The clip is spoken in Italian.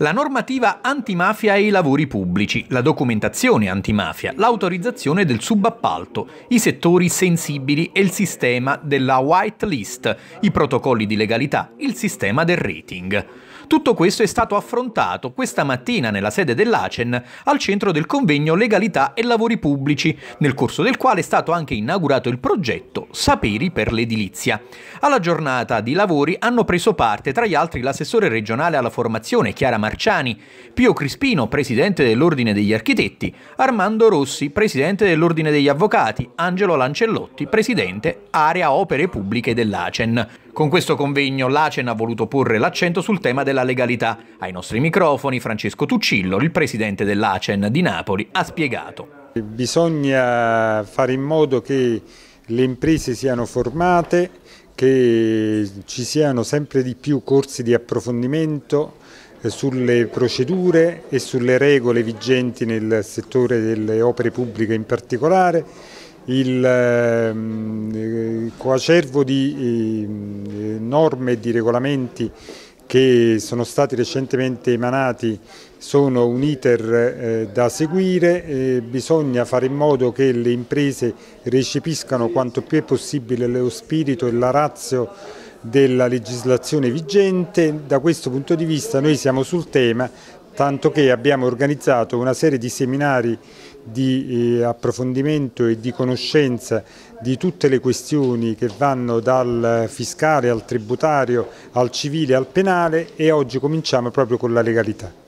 la normativa antimafia e i lavori pubblici, la documentazione antimafia, l'autorizzazione del subappalto, i settori sensibili e il sistema della white list, i protocolli di legalità, il sistema del rating. Tutto questo è stato affrontato questa mattina nella sede dell'ACEN al centro del convegno Legalità e Lavori Pubblici, nel corso del quale è stato anche inaugurato il progetto Saperi per l'edilizia. Alla giornata di lavori hanno preso parte tra gli altri l'assessore regionale alla formazione Chiara Marciani, Pio Crispino, presidente dell'Ordine degli Architetti, Armando Rossi, presidente dell'Ordine degli Avvocati, Angelo Lancellotti, presidente Area Opere Pubbliche dell'ACEN. Con questo convegno l'ACEN ha voluto porre l'accento sul tema della legalità. Ai nostri microfoni Francesco Tuccillo, il presidente dell'ACEN di Napoli, ha spiegato. Bisogna fare in modo che le imprese siano formate, che ci siano sempre di più corsi di approfondimento sulle procedure e sulle regole vigenti nel settore delle opere pubbliche in particolare, il ehm, coacervo di ehm, norme e di regolamenti che sono stati recentemente emanati sono un iter eh, da seguire, bisogna fare in modo che le imprese recepiscano quanto più è possibile lo spirito e la razza della legislazione vigente. Da questo punto di vista noi siamo sul tema, tanto che abbiamo organizzato una serie di seminari di eh, approfondimento e di conoscenza di tutte le questioni che vanno dal fiscale al tributario al civile al penale e oggi cominciamo proprio con la legalità.